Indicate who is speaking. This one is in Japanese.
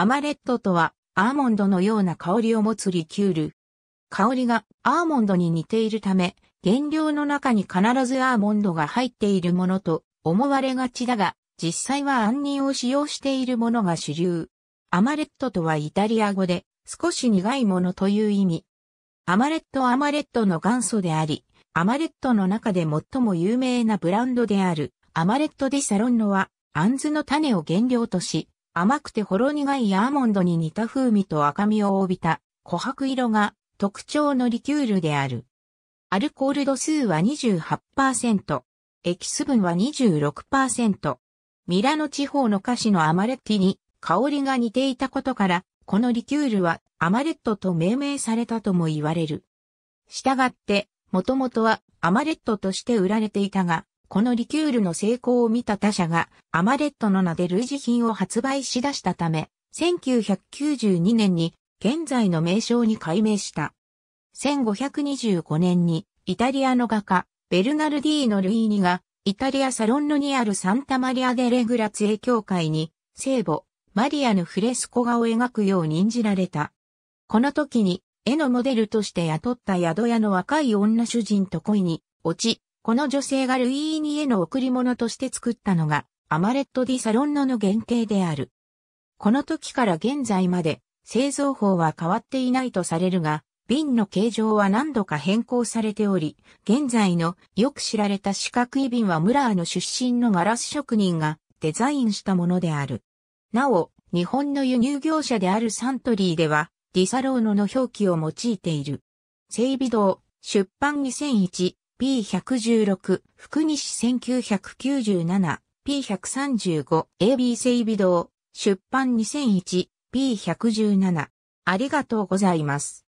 Speaker 1: アマレットとは、アーモンドのような香りを持つリキュール。香りがアーモンドに似ているため、原料の中に必ずアーモンドが入っているものと思われがちだが、実際は杏仁を使用しているものが主流。アマレットとはイタリア語で、少し苦いものという意味。アマレットアマレットの元祖であり、アマレットの中で最も有名なブランドである、アマレット・デ・サロンノは、杏の種を原料とし、甘くてほろ苦いアーモンドに似た風味と赤みを帯びた琥珀色が特徴のリキュールである。アルコール度数は28%、エキス分は26%。ミラノ地方の菓子のアマレッティに香りが似ていたことから、このリキュールはアマレットと命名されたとも言われる。したがって、もともとはアマレットとして売られていたが、このリキュールの成功を見た他社がアマレットの名で類似品を発売し出したため、1992年に現在の名称に改名した。1525年にイタリアの画家ベルナルディーノ・ルイーニがイタリアサロンのにあるサンタマリア・デ・レグラツエ教会に聖母マリアのフレスコ画を描くよう任じられた。この時に絵のモデルとして雇った宿屋の若い女主人と恋に落ち、この女性がルイーニへの贈り物として作ったのが、アマレット・ディ・サロンノの原型である。この時から現在まで、製造法は変わっていないとされるが、瓶の形状は何度か変更されており、現在のよく知られた四角い瓶はムラーの出身のガラス職人がデザインしたものである。なお、日本の輸入業者であるサントリーでは、ディサローノの表記を用いている。整備堂、出版2001、P116、福西1997、P135、AB 整備堂、出版 2001P117。ありがとうございます。